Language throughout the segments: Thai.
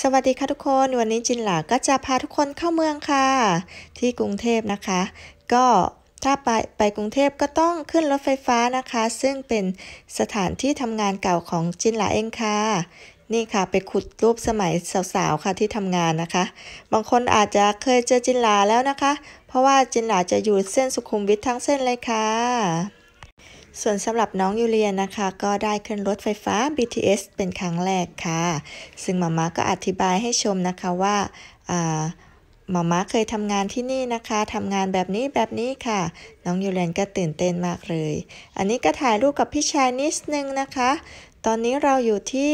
สวัสดีค่ะ ทุกคน วันนี้จินหลาก็จะพาทุกคนเข้าเมืองค่ะ ที่กรุงเทพนะคะ ก็ถ้าไปไป กรุงเทพก็ต้องขึ้นรถไฟฟ้านะคะ ซึ่งเป็นสถานที่ทำงานเก่าของจินหลาเองค่ะ นี่ค่ะไปขุดรูปสมัยสาวๆค่ะที่ทำงานนะคะ บางคนอาจจะเคยเจอจินหลาแล้วนะคะ เพราะว่าจินหลาจะอยู่เส้นสุขุมวิททั้งเส้นเลยค่ะส่วนสำหรับน้องยูเลียนะคะ ก็ได้ขึ้นรถไฟฟ้า BTS เป็นครั้งแรกค่ะ ซึ่งมาม่าก็อธิบายให้ชมนะคะว่ามาม่าเคยทำงานที่นี่นะคะทำงานแบบนี้แบบนี้ค่ะ น้องยูเลียนก็ตื่นเต้นมากเลย อันนี้ก็ถ่ายรูปกับพี่ชายนิดนึงนะคะ ตอนนี้เราอยู่ที่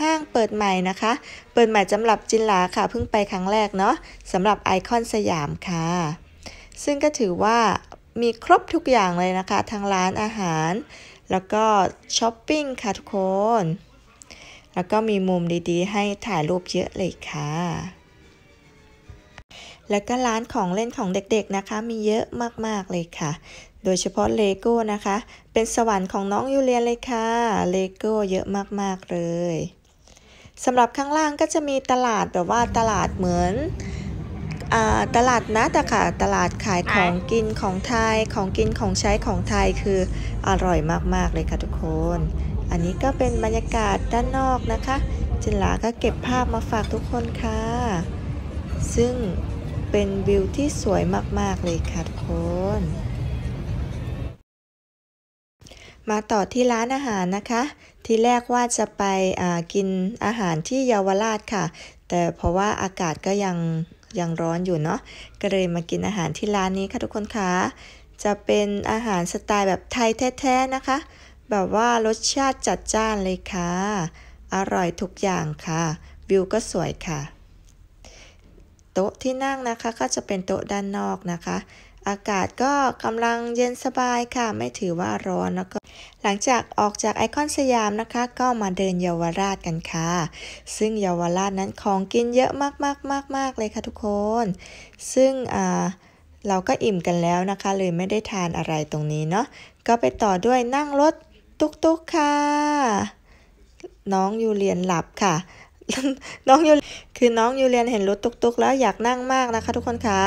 ห้างเปิดใหม่นะคะ เปิดใหม่สำหรับจินหลาค่ะเพิ่งไปครั้งแรกเนาะสำหรับไอคอนสยามค่ะ ซึ่งก็ถือว่ามีครบทุกอย่างเลยนะคะทั้งร้านอาหาร แล้วก็ช้อปปิ้งค่ะทุกคน แล้วก็มีมุมดีๆ ให้ถ่ายรูปเยอะเลยค่ะ แล้วก็ร้านของเล่นของเด็กๆนะคะ มีเยอะมากๆเลยค่ะ โดยเฉพาะเลโก้นะคะเป็นสวรรค์ของน้องยูเลียนเลยค่ะเลโก้เยอะมากๆเลยสำหรับข้างล่างก็จะมีตลาดแบบว่าตลาดเหมือนตลาดนัดอะค่ะตลาดขายของกินของไทยของกินของใช้ของไทยคืออร่อยมากๆเลยค่ะทุกคนอันนี้ก็เป็นบรรยากาศด้านนอกนะคะ จินลาก็เก็บภาพมาฝากทุกคนค่ะซึ่งเป็นวิวที่สวยมากๆเลยค่ะทุกคนมาต่อที่ร้านอาหารนะคะ ที่แรกว่าจะไปกินอาหารที่เยาวราชค่ะ แต่เพราะว่าอากาศก็ยังยังร้อนอยู่เนาะ ก็เลยมากินอาหารที่ร้านนี้ค่ะ ทุกคนคะ จะเป็นอาหารสไตล์แบบไทยแท้ๆนะคะ แบบว่ารสชาติจัดจ้านเลยค่ะ อร่อยทุกอย่างค่ะ วิวก็สวยค่ะ โต๊ะที่นั่งนะคะก็จะเป็นโต๊ะด้านนอกนะคะ อากาศก็กำลังเย็นสบายค่ะ ไม่ถือว่าร้อนแล้วก็หลังจากออกจากไอคอนสยามนะคะก็มาเดินเยาวราชกันค่ะ ซึ่งเยาวราชนั้นของกินเยอะมากๆ ๆ ๆเลยค่ะทุกคน ซึ่งอ่าเราก็อิ่มกันแล้วนะคะเลยไม่ได้ทานอะไรตรงนี้เนาะก็ไปต่อด้วยนั่งรถตุ๊กๆค่ะ น้องยูเลียนหลับค่ะน้องยูคือน้องยูเลียนเห็นรถตุ๊กๆ แล้วอยากนั่งมากนะคะทุกคนคะ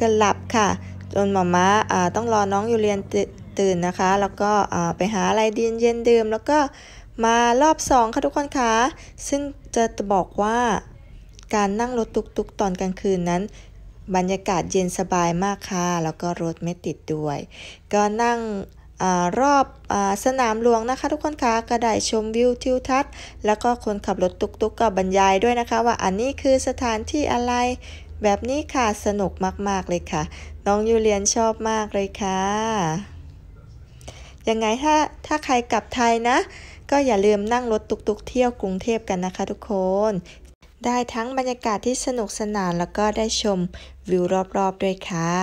ก็หลับค่ะจนหมามา่าต้องรอน้องยูเลียนตื่นนะคะ แล้วก็ไปหาอะไรเย็นเย็นดื่มแล้วก็มารอบสองค่ะทุกคนคะ ซึ่งจะบอกว่าการนั่งรถตุกๆตอนกลางคืนนั้น บรรยากาศเย็นสบายมากค่ะ แล้วก็รถไม่ติดด้วย ก็นั่งอรอบอสนามหลวงนะคะทุกคนคะกระได้ชมวิวทิวทัศน์ แล้วก็คนขับรถตุกๆกก็บรรยายด้วยนะคะ ว่าอันนี้คือสถานที่อะไรแบบนี้ค่ะ สนุกมาก ๆ เลยค่ะ น้องยูเลียนชอบมากเลยค่ะยังไงถ้าถ้าใครกลับไทยนะ ก็อย่าลืมนั่งรถตุกๆ เที่ยวกรุงเทพกันนะคะทุกคน ได้ทั้งบรรยากาศที่สนุกสนานแล้วก็ได้ชมวิวรอบๆด้วยค่ะ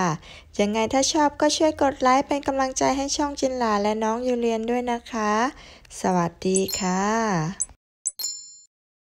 ยังไงถ้าชอบก็ช่วยกดไลค์เป็นกำลังใจให้ช่องจินหลาและน้องยูเรียนด้วยนะคะ สวัสดีค่ะ